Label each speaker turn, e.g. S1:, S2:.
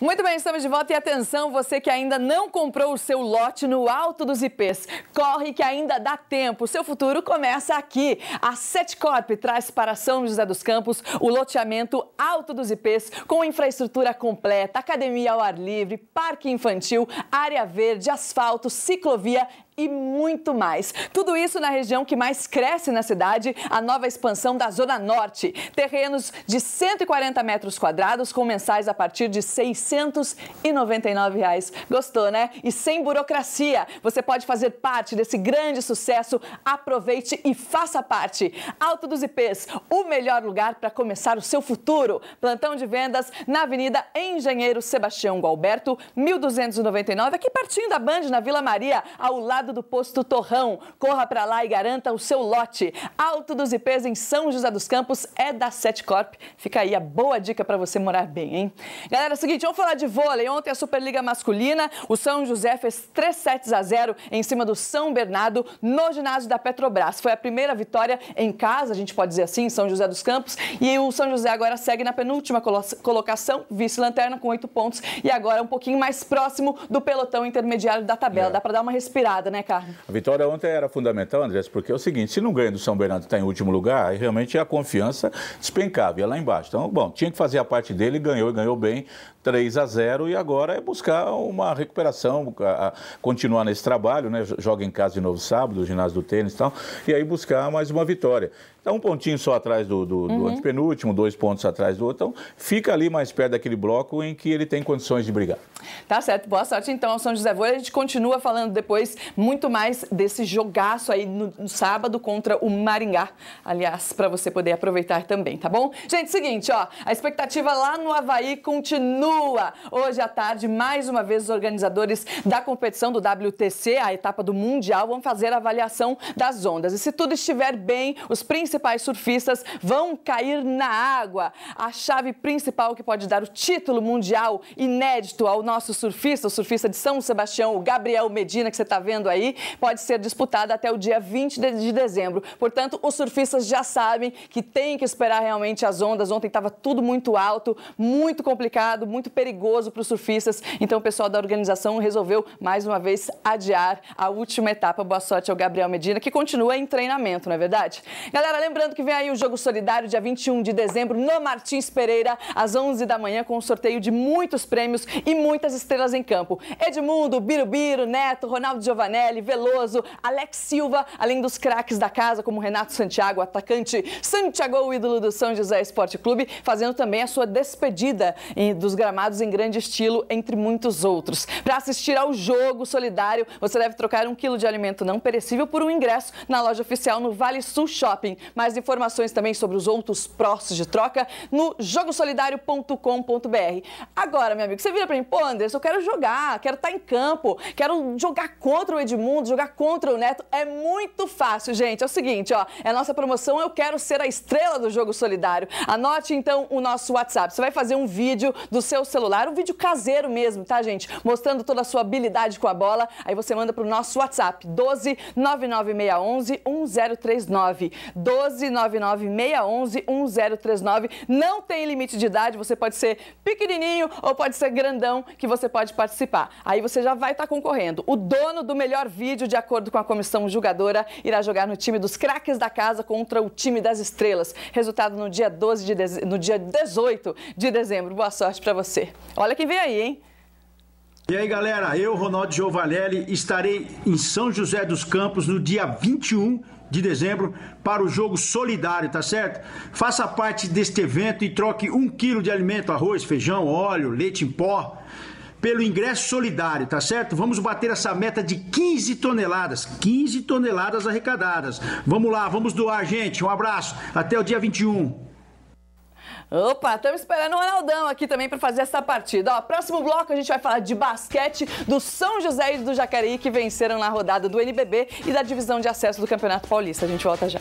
S1: Muito bem, estamos de volta e atenção, você que ainda não comprou o seu lote no Alto dos IPs, corre que ainda dá tempo, o seu futuro começa aqui. A Setcorp traz para São José dos Campos o loteamento Alto dos IPs com infraestrutura completa, academia ao ar livre, parque infantil, área verde, asfalto, ciclovia e muito mais. Tudo isso na região que mais cresce na cidade, a nova expansão da Zona Norte. Terrenos de 140 metros quadrados com mensais a partir de R$ 699. Reais. Gostou, né? E sem burocracia. Você pode fazer parte desse grande sucesso. Aproveite e faça parte. Alto dos IPs, o melhor lugar para começar o seu futuro. Plantão de vendas na Avenida Engenheiro Sebastião Gualberto, 1299, aqui pertinho da Band, na Vila Maria, ao lado lado do posto Torrão. Corra para lá e garanta o seu lote. Alto dos IPs em São José dos Campos é da Setcorp. Fica aí a boa dica para você morar bem, hein? Galera, é o seguinte, vamos falar de vôlei. Ontem a Superliga Masculina, o São José fez 3 sets a 0 em cima do São Bernardo no ginásio da Petrobras. Foi a primeira vitória em casa, a gente pode dizer assim, em São José dos Campos. E o São José agora segue na penúltima colocação, vice-lanterna com oito pontos e agora um pouquinho mais próximo do pelotão intermediário da tabela. É. Dá para dar uma respirada, né? né, Carlos?
S2: A vitória ontem era fundamental, Andrés, porque é o seguinte, se não ganha do São Bernardo está em último lugar, aí realmente a confiança despencava, ia lá embaixo. Então, bom, tinha que fazer a parte dele, ganhou e ganhou bem, 3 a 0 e agora é buscar uma recuperação, a, a continuar nesse trabalho, né? Joga em casa de novo sábado, ginásio do tênis e tal, e aí buscar mais uma vitória. Está um pontinho só atrás do, do, uhum. antepenúltimo, dois pontos atrás do outro. Então, fica ali mais perto daquele bloco em que ele tem condições de brigar.
S1: Tá certo. Boa sorte, então, ao São José Vôlei. A gente continua falando depois muito mais desse jogaço aí no, no sábado contra o Maringá. Aliás, para você poder aproveitar também, tá bom? Gente, seguinte, ó, a expectativa lá no Havaí continua. Hoje à tarde, mais uma vez, os organizadores da competição do WTC, a etapa do Mundial, vão fazer a avaliação das ondas. E se tudo estiver bem, os principais surfistas vão cair na água. A chave principal que pode dar o título mundial inédito ao nosso surfista, o surfista de São Sebastião, o Gabriel Medina, que você está vendo acontecendo aí pode ser disputada até o dia 20 de dezembro. Portanto, os surfistas já sabem que tem que esperar realmente as ondas. Ontem estava tudo muito alto, muito complicado, muito perigoso para os surfistas. Então, o pessoal da organização resolveu mais uma vez adiar a última etapa. Boa sorte ao Gabriel Medina, que continua em treinamento, não é verdade? Galera, lembrando que vem aí o Jogo Solidário, dia 21 de dezembro, no Martins Pereira, às 11 da manhã, com um sorteio de muitos prêmios e muitas estrelas em campo. Edmundo, Birubiru, Neto, Ronaldo Giovanelli, Veloso, Alex Silva, além dos craques da casa, como Renato Santiago, atacante, Santiago, ídolo do São José Esporte Clube, fazendo também a sua despedida dos gramados em grande estilo, entre muitos outros. Para assistir ao jogo solidário, você deve trocar um quilo de alimento não perecível por um ingresso na loja oficial no Vale Sul Shopping. Mais informações também sobre os outros próximos de troca no jogosolidario.com.br. Agora, meu amigo, você vira para mim, pô, Anderson, eu quero jogar, quero estar tá em campo, quero jogar contra o Edilson Edmundo, jogar contra o Neto é muito fácil, gente. É o seguinte, ó, é a nossa promoção Eu Quero Ser a Estrela do Jogo Solidário. Anote, então, o nosso WhatsApp. Você vai fazer um vídeo do seu celular, um vídeo caseiro mesmo, tá, gente? Mostrando toda a sua habilidade com a bola. Aí você manda pro nosso WhatsApp, 12 99611 1039. 12 99611 1039. Não tem limite de idade, você pode ser pequenininho ou pode ser grandão que você pode participar. Aí você já vai estar tá concorrendo. O dono do melhor melhor vídeo, de acordo com a comissão julgadora, irá jogar no time dos craques da casa contra o time das estrelas. Resultado no dia 12 de deze... no dia 18 de dezembro. Boa sorte para você. Olha que vem aí, hein?
S3: E aí, galera, eu, Ronaldo Giovannelli, estarei em São José dos Campos no dia 21 de dezembro para o jogo solidário, tá certo? Faça parte deste evento e troque um quilo de alimento, arroz, feijão, óleo, leite em pó pelo ingresso solidário, tá certo? Vamos bater essa meta de 15 toneladas, 15 toneladas arrecadadas. Vamos lá, vamos doar, gente. Um abraço, até o dia 21.
S1: Opa, estamos esperando o Ronaldão aqui também para fazer essa partida. Ó, próximo bloco a gente vai falar de basquete do São José e do Jacareí que venceram na rodada do NBB e da divisão de acesso do Campeonato Paulista. A gente volta já.